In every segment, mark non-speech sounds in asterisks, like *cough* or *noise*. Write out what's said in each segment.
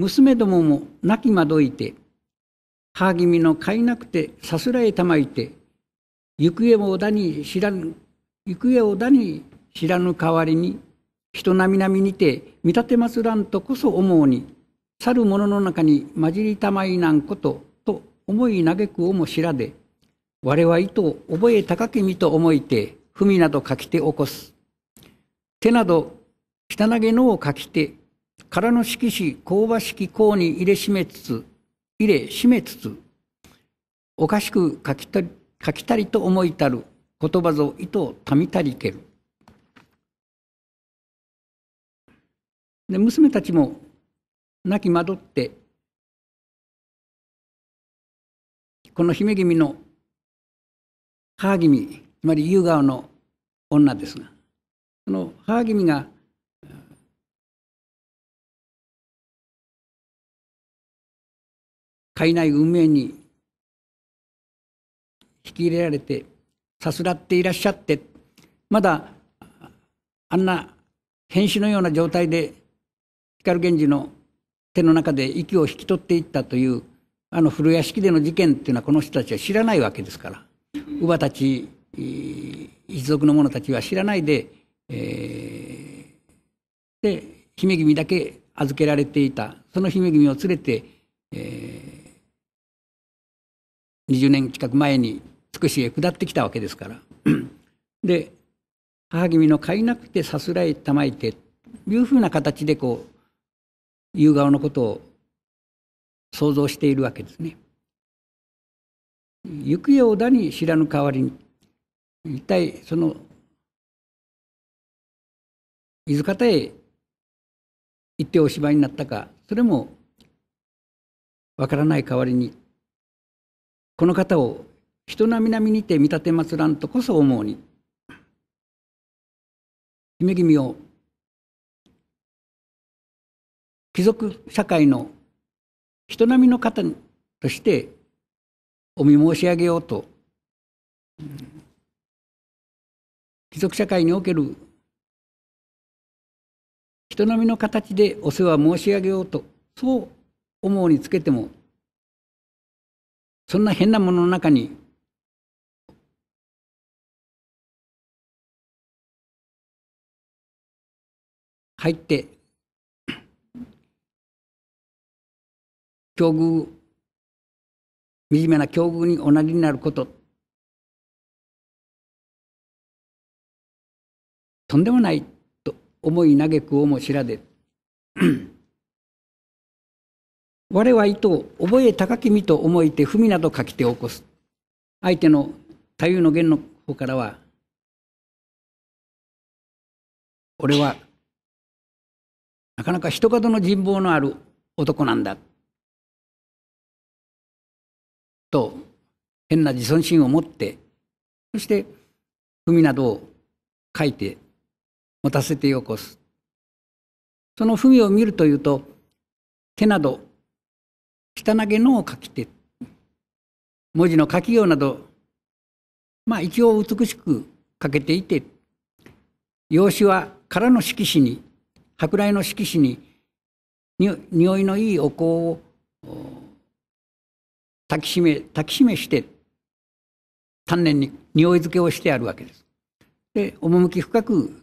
娘どもも泣きまどいて、母君の飼いなくてさすらえたまいて、行方をだに知らぬ、行方をだに知らぬ代わりに、人並み並みにて見立てますらんとこそ思うに、去る者の中に混じりたまいなんことと思い嘆くをも知らで、我は意図を覚え高き身と思いて、文など書きて起こす。手など汚げのを書きて、空の色紙、香ばしき香に入れ締めつつ、入れ締めつつ、おかしく書きたり書きたりと思いたる、言葉ぞ糸たみたりける。で娘たちも亡きどって、この姫君の母君、つまり夕顔の女ですが、その母君がえ内運命に引き入れられてさすらっていらっしゃってまだあんな変死のような状態で光源氏の手の中で息を引き取っていったというあの古屋敷での事件っていうのはこの人たちは知らないわけですから乳母たち一族の者たちは知らないで、えー、で姫君だけ預けられていたその姫君を連れて、えー20年近く前につくしへ下ってきたわけですから *clears throat* で母君の買いなくてさすらいたまいてというふうな形でこう夕顔のことを想像しているわけですね。行方をだに知らぬ代わりに一体その伊豆方へ行っておしまいになったかそれもわからない代わりにこの方を人並み並みにて見立てまつらんとこそ思うに姫君を貴族社会の人並みの方としてお見申し上げようと貴族社会における人並みの形でお世話申し上げようとそう思うにつけてもそんな変なものの中に、入って、境遇、惨めな境遇に同じになること、とんでもないと思い嘆くをも知らで我は意図、覚え高き身と思いて、文など書き手を起こす。相手の太夫の言の方からは、俺は、なかなか人角の人望のある男なんだ。と、変な自尊心を持って、そして、文などを書いて、持たせてよこす。その文を見るというと、手など汚げのを書きて文字の書きようなどまあ一応美しく書けていて用紙は空の色紙に舶来の色紙に匂いのいいお香を焚きしめ焚きしめして丹念に匂い付けをしてあるわけです。で趣深く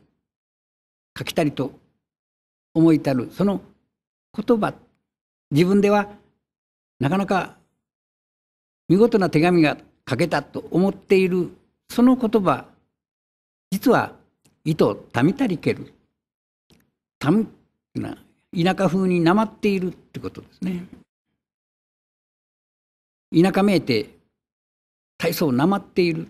書きたりと思いたるその言葉自分ではなかなか見事な手紙が書けたと思っているその言葉実は糸たみたりけるた田舎風になまっているってことですね田舎めいて大層なまっている